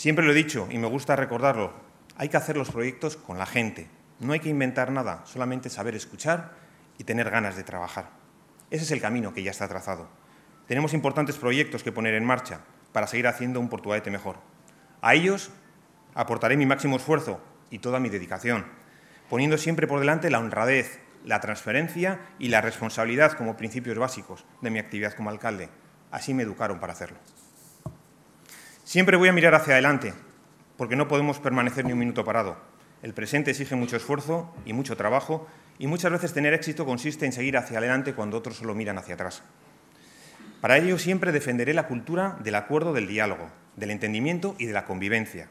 Siempre lo he dicho y me gusta recordarlo, hay que hacer los proyectos con la gente. No hay que inventar nada, solamente saber escuchar y tener ganas de trabajar. Ese es el camino que ya está trazado. Tenemos importantes proyectos que poner en marcha para seguir haciendo un Portugalete mejor. A ellos aportaré mi máximo esfuerzo y toda mi dedicación, poniendo siempre por delante la honradez, la transferencia y la responsabilidad como principios básicos de mi actividad como alcalde. Así me educaron para hacerlo. Siempre voy a mirar hacia adelante, porque no podemos permanecer ni un minuto parado. El presente exige mucho esfuerzo y mucho trabajo, y muchas veces tener éxito consiste en seguir hacia adelante cuando otros solo miran hacia atrás. Para ello siempre defenderé la cultura del acuerdo, del diálogo, del entendimiento y de la convivencia.